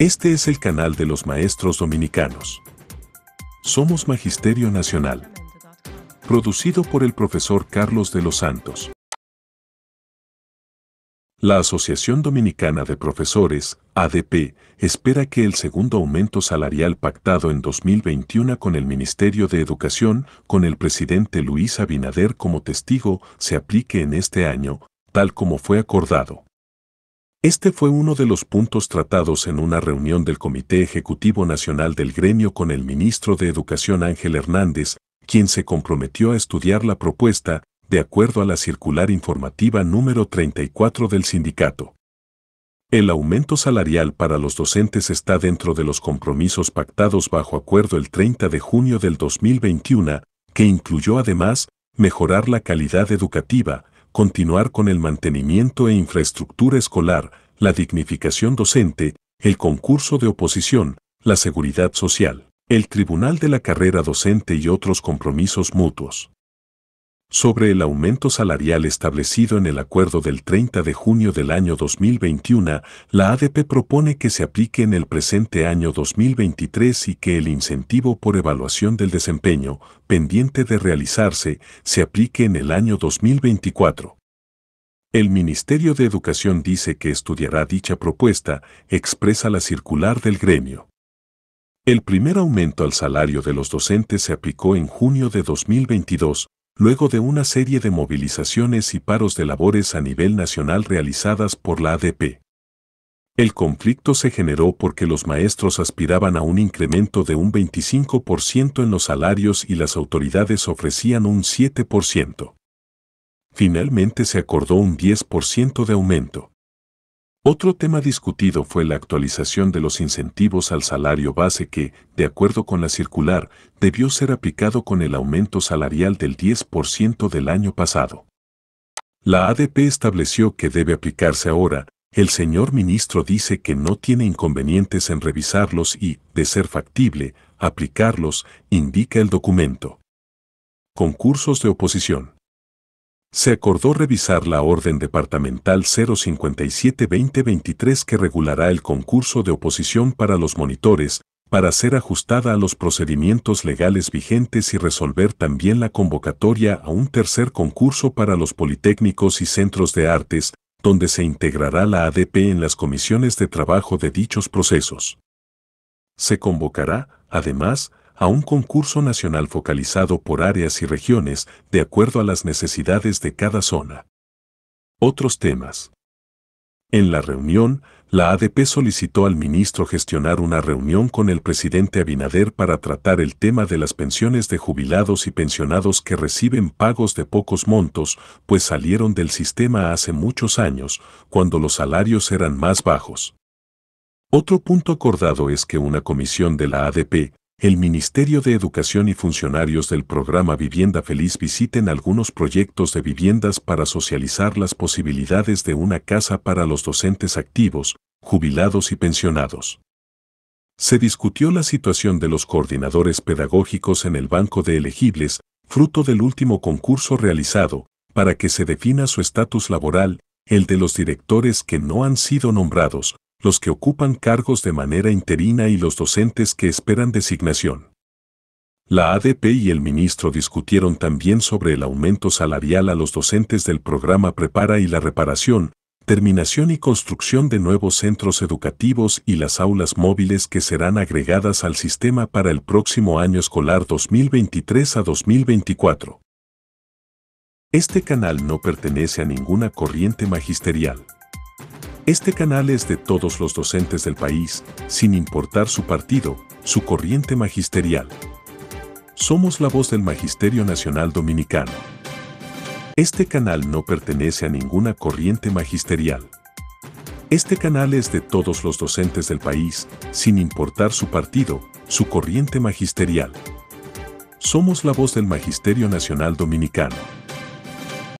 Este es el canal de los maestros dominicanos. Somos Magisterio Nacional. Producido por el profesor Carlos de los Santos. La Asociación Dominicana de Profesores, ADP, espera que el segundo aumento salarial pactado en 2021 con el Ministerio de Educación, con el presidente Luis Abinader como testigo, se aplique en este año, tal como fue acordado. Este fue uno de los puntos tratados en una reunión del Comité Ejecutivo Nacional del Gremio con el ministro de Educación Ángel Hernández, quien se comprometió a estudiar la propuesta, de acuerdo a la circular informativa número 34 del sindicato. El aumento salarial para los docentes está dentro de los compromisos pactados bajo acuerdo el 30 de junio del 2021, que incluyó además mejorar la calidad educativa, continuar con el mantenimiento e infraestructura escolar, la dignificación docente, el concurso de oposición, la seguridad social, el tribunal de la carrera docente y otros compromisos mutuos sobre el aumento salarial establecido en el acuerdo del 30 de junio del año 2021, la ADP propone que se aplique en el presente año 2023 y que el incentivo por evaluación del desempeño, pendiente de realizarse, se aplique en el año 2024. El Ministerio de Educación dice que estudiará dicha propuesta, expresa la circular del gremio. El primer aumento al salario de los docentes se aplicó en junio de 2022, luego de una serie de movilizaciones y paros de labores a nivel nacional realizadas por la ADP. El conflicto se generó porque los maestros aspiraban a un incremento de un 25% en los salarios y las autoridades ofrecían un 7%. Finalmente se acordó un 10% de aumento. Otro tema discutido fue la actualización de los incentivos al salario base que, de acuerdo con la circular, debió ser aplicado con el aumento salarial del 10% del año pasado. La ADP estableció que debe aplicarse ahora, el señor ministro dice que no tiene inconvenientes en revisarlos y, de ser factible, aplicarlos, indica el documento. Concursos de oposición se acordó revisar la Orden Departamental 057-2023 que regulará el concurso de oposición para los monitores, para ser ajustada a los procedimientos legales vigentes y resolver también la convocatoria a un tercer concurso para los politécnicos y centros de artes, donde se integrará la ADP en las comisiones de trabajo de dichos procesos. Se convocará, además, a un concurso nacional focalizado por áreas y regiones de acuerdo a las necesidades de cada zona. Otros temas. En la reunión, la ADP solicitó al ministro gestionar una reunión con el presidente Abinader para tratar el tema de las pensiones de jubilados y pensionados que reciben pagos de pocos montos, pues salieron del sistema hace muchos años, cuando los salarios eran más bajos. Otro punto acordado es que una comisión de la ADP el Ministerio de Educación y funcionarios del programa Vivienda Feliz visiten algunos proyectos de viviendas para socializar las posibilidades de una casa para los docentes activos, jubilados y pensionados. Se discutió la situación de los coordinadores pedagógicos en el banco de elegibles, fruto del último concurso realizado, para que se defina su estatus laboral, el de los directores que no han sido nombrados, los que ocupan cargos de manera interina y los docentes que esperan designación. La ADP y el ministro discutieron también sobre el aumento salarial a los docentes del programa Prepara y la reparación, terminación y construcción de nuevos centros educativos y las aulas móviles que serán agregadas al sistema para el próximo año escolar 2023 a 2024. Este canal no pertenece a ninguna corriente magisterial. Este canal es de todos los docentes del país, sin importar su partido, su corriente magisterial. Somos la voz del Magisterio Nacional Dominicano. Este canal no pertenece a ninguna corriente magisterial. Este canal es de todos los docentes del país, sin importar su partido, su corriente magisterial. Somos la voz del Magisterio Nacional Dominicano.